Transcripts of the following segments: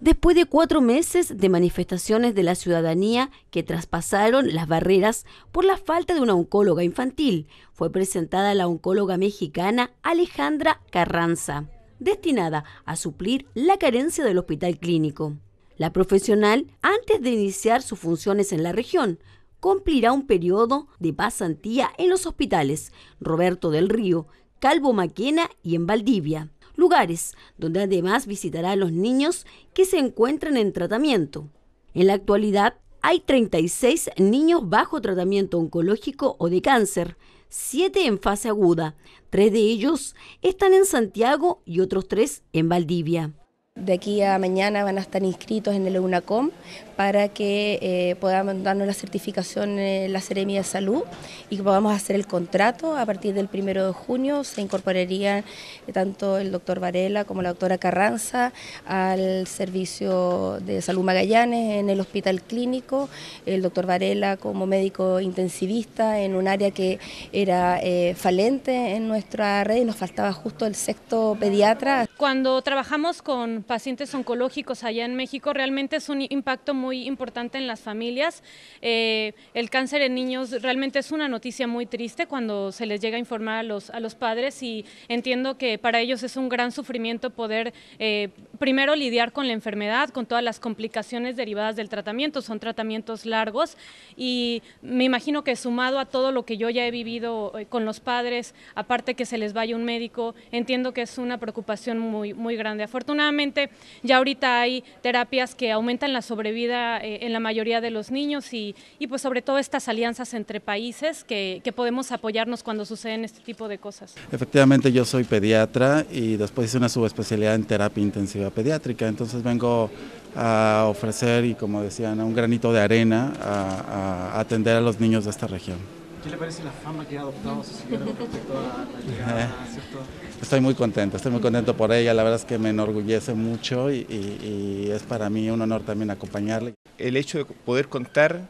después de cuatro meses de manifestaciones de la ciudadanía que traspasaron las barreras por la falta de una oncóloga infantil. Fue presentada la oncóloga mexicana Alejandra Carranza, destinada a suplir la carencia del hospital clínico. La profesional, antes de iniciar sus funciones en la región, cumplirá un periodo de pasantía en los hospitales Roberto del Río, Calvo Maquena y en Valdivia lugares donde además visitará a los niños que se encuentran en tratamiento. En la actualidad hay 36 niños bajo tratamiento oncológico o de cáncer, 7 en fase aguda, 3 de ellos están en Santiago y otros 3 en Valdivia. De aquí a mañana van a estar inscritos en el UNACOM para que eh, podamos darnos la certificación en la Seremi de Salud y que podamos hacer el contrato. A partir del primero de junio se incorporaría eh, tanto el doctor Varela como la doctora Carranza al servicio de salud Magallanes en el hospital clínico, el doctor Varela como médico intensivista en un área que era eh, falente en nuestra red y nos faltaba justo el sexto pediatra. Cuando trabajamos con pacientes oncológicos allá en México, realmente es un impacto muy importante en las familias. Eh, el cáncer en niños realmente es una noticia muy triste cuando se les llega a informar a los, a los padres y entiendo que para ellos es un gran sufrimiento poder eh, primero lidiar con la enfermedad, con todas las complicaciones derivadas del tratamiento, son tratamientos largos y me imagino que sumado a todo lo que yo ya he vivido eh, con los padres, aparte que se les vaya un médico, entiendo que es una preocupación muy, muy grande. Afortunadamente ya ahorita hay terapias que aumentan la sobrevida eh, en la mayoría de los niños y, pues sobre todo estas alianzas entre países que, podemos apoyarnos cuando suceden este tipo de cosas. Efectivamente yo soy pediatra y después hice una subespecialidad en terapia intensiva pediátrica, entonces vengo a ofrecer y como decían, un granito de arena a atender a los niños de esta región. ¿Qué le parece la fama que ha adoptado su señora la Estoy muy contento, estoy muy contento por ella, la verdad es que me enorgullece mucho y, es para mí un honor también acompañarle. El hecho de poder contar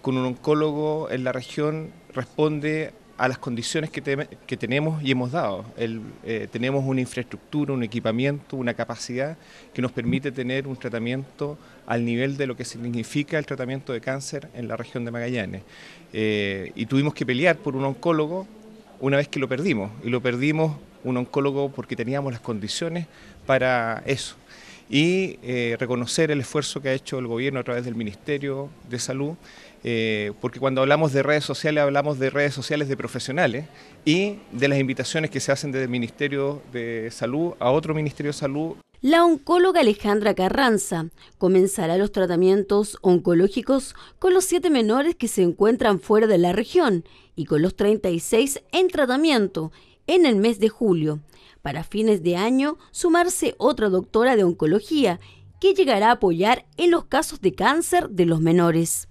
con un oncólogo en la región responde a a las condiciones que, tenemos y hemos dado. Eh, tenemos una infraestructura, un equipamiento, una capacidad que nos permite tener un tratamiento al nivel de lo que significa el tratamiento de cáncer en la región de Magallanes. Eh, y tuvimos que pelear por un oncólogo una vez que lo perdimos, y lo perdimos un oncólogo porque teníamos las condiciones para eso y eh, reconocer el esfuerzo que ha hecho el gobierno a través del Ministerio de Salud, eh, porque cuando hablamos de redes sociales hablamos de redes sociales de profesionales y de las invitaciones que se hacen desde el Ministerio de Salud a otro Ministerio de Salud. La oncóloga Alejandra Carranza comenzará los tratamientos oncológicos con los siete menores que se encuentran fuera de la región y con los 36 en tratamiento en el mes de julio para fines de año sumarse otra doctora de oncología que llegará a apoyar en los casos de cáncer de los menores.